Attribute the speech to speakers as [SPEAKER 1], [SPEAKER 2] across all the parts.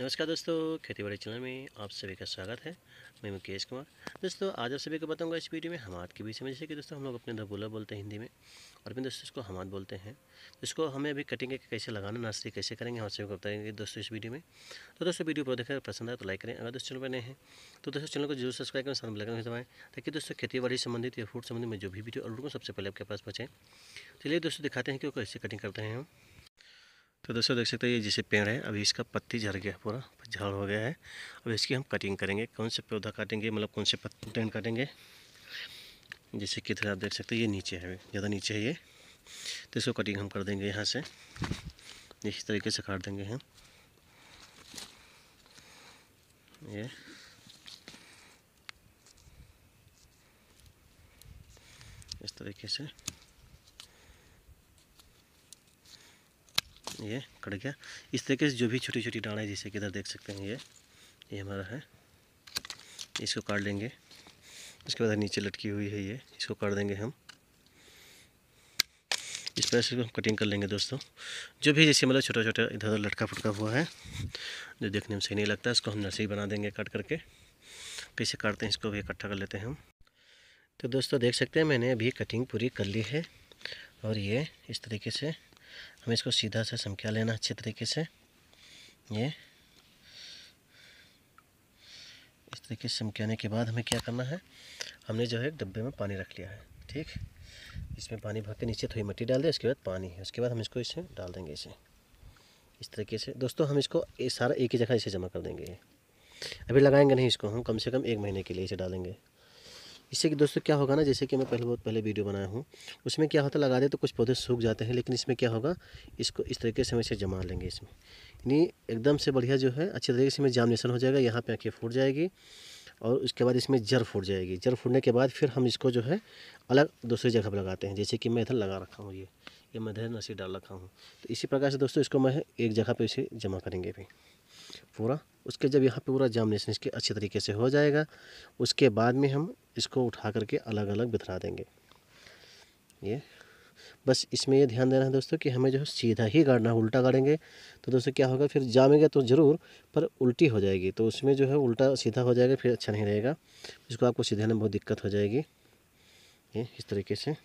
[SPEAKER 1] नमस्कार दोस्तों खेती बाड़ी चैनल में आप सभी का स्वागत है मैं मुकेश कुमार दोस्तों आज आप सभी को बताऊंगा इस वीडियो में हमाद के बीच में जैसे कि दोस्तों हम लोग अपने धबूला बोलते हैं हिंदी में और अपने दोस्तों इसको हमाद बोलते हैं इसको हमें अभी कटिंग कैसे लगाना नर्सरी कैसे करेंगे हम सभी को बताएंगे दोस्तों इस वीडियो में तो दोस्तों वीडियो को देखकर पसंद आए तो लाइक करें अगर दोस्तों चैनल पर नए हैं तो दोस्तों चैनल को जरूर सब्सक्राइब करें साथ लगन दबाएँ ताकि दोस्तों खेती बाड़ी संबंधित या फूड संबंधित में जो भी वीडियो और सबसे पहले आपके पास पहुँचें चलिए दोस्तों दिखाते हैं कि वो कैसे कटिंग करते हैं हम तो दोस्तों देख सकते हैं ये जैसे पेड़ है अभी इसका पत्ती झड़ गया पूरा झाड़ हो गया है अब इसकी हम कटिंग करेंगे कौन से पौधा काटेंगे मतलब कौन से पत्ते काटेंगे जैसे कि आप देख सकते हैं ये नीचे है ज़्यादा नीचे है ये तो इसको कटिंग हम कर देंगे यहाँ से इस तरीके से काट देंगे हम ये इस तरीके से ये कट गया इस तरीके से जो भी छोटी छोटी डाँड़ है जैसे कि इधर देख सकते हैं ये ये हमारा है इसको काट लेंगे इसके बाद नीचे लटकी हुई है ये इसको काट देंगे हम इस तरह से हम कटिंग कर लेंगे दोस्तों जो भी जैसे मतलब छोटा छोटा इधर उधर लटका फटका हुआ है जो देखने में सही नहीं लगता इसको हम नर्सरी बना देंगे कट करके कैसे काटते हैं इसको भी इकट्ठा कर लेते हैं हम तो दोस्तों देख सकते हैं मैंने अभी कटिंग पूरी कर ली है और ये इस तरीके से हमें इसको सीधा सा समक्या लेना अच्छे तरीके से ये इस तरीके से समक्याने के बाद हमें क्या करना है हमने जो है डब्बे में पानी रख लिया है ठीक इसमें पानी भर के नीचे थोड़ी मिट्टी डाल दें उसके बाद पानी है उसके बाद हम इसको इसे डाल देंगे इसे इस तरीके से दोस्तों हम इसको सारा एक ही जगह इसे जमा कर देंगे अभी लगाएंगे नहीं इसको हम कम से कम एक महीने के लिए इसे डालेंगे इससे कि दोस्तों क्या होगा ना जैसे कि मैं पहले बहुत पहले वीडियो बनाया हूँ उसमें क्या होता है लगा दे तो कुछ पौधे सूख जाते हैं लेकिन इसमें क्या होगा इसको इस तरीके से हम इसे जमा लेंगे इसमें यानी एकदम से बढ़िया जो है अच्छे तरीके से इसमें जामनेशन हो जाएगा यहाँ पर आँखें फूट जाएगी और उसके बाद इसमें जड़ फूट जाएगी जड़ फूटने के बाद फिर हम इसको जो है अलग दूसरी जगह पर लगाते हैं जैसे कि मैं इधर लगा रखा हूँ ये ये मैं इधर नसी डाल रखा हूँ तो इसी प्रकार से दोस्तों इसको मैं एक जगह पर इसे जमा करेंगे भी पूरा उसके जब यहाँ पूरा जामिनेशन इसके अच्छे तरीके से हो जाएगा उसके बाद में हम इसको उठा करके अलग अलग बिथरा देंगे ये बस इसमें ये ध्यान देना है दोस्तों कि हमें जो है सीधा ही गाड़ना है उल्टा गाड़ेंगे तो दोस्तों क्या होगा फिर जामेंगे तो ज़रूर पर उल्टी हो जाएगी तो उसमें जो है उल्टा सीधा हो जाएगा फिर अच्छा नहीं रहेगा इसको आपको सीधे में बहुत दिक्कत हो जाएगी ये इस तरीके से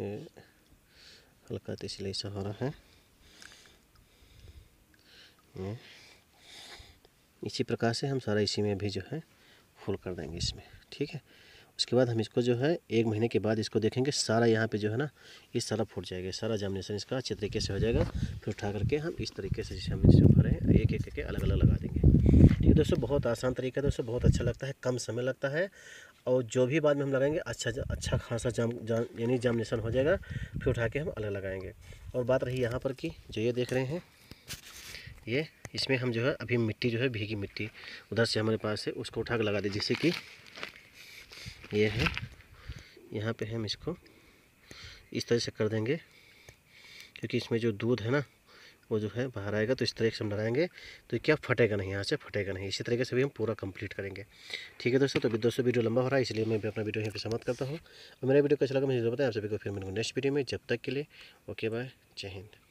[SPEAKER 1] हल्का तो इसलिए रहा है हम्म। इसी प्रकार से हम सारा इसी में भी जो है फुल कर देंगे इसमें ठीक है उसके बाद हम इसको जो है एक महीने के बाद इसको देखेंगे सारा यहाँ पे जो है ना ये सारा फूट जाएगा सारा जामिनेशन इसका अच्छे तरीके से हो जाएगा फिर उठा करके हम इस तरीके से जैसे हम इसे भरे हैं एक एक करके अलग अलग लगा देंगे ठीक है दोस्तों बहुत आसान तरीका है दोस्तों बहुत अच्छा लगता है कम समय लगता है और जो भी बाद में हम लगाएंगे अच्छा अच्छा खासा जाम यानी जामिनेशन हो जाएगा फिर उठा के हम अलग लगाएंगे और बात रही यहाँ पर कि जो ये देख रहे हैं ये इसमें हम जो है अभी मिट्टी जो है भीगी मिट्टी उधर से हमारे पास है उसको उठा कर लगा दें जैसे कि ये है यहाँ पे हम इसको इस तरह से कर देंगे क्योंकि इसमें जो दूध है ना वो जो है बाहर आएगा तो इस तरीके से हम लगाएंगे तो क्या फटेगा नहीं यहाँ से फटेगा नहीं इसी तरीके से भी हम पूरा कंप्लीट करेंगे ठीक है दोस्तों तो दोस्तों वीडियो लंबा हो रहा है इसलिए मैं भी अपना वीडियो यहाँ पर समाप्त करता हूँ और मेरा वीडियो कैसा लगा मुझे बताया आप सभी को फिर मेरे को नेक्स्ट वीडियो में जब तक के लिए ओके बाय जय हिंद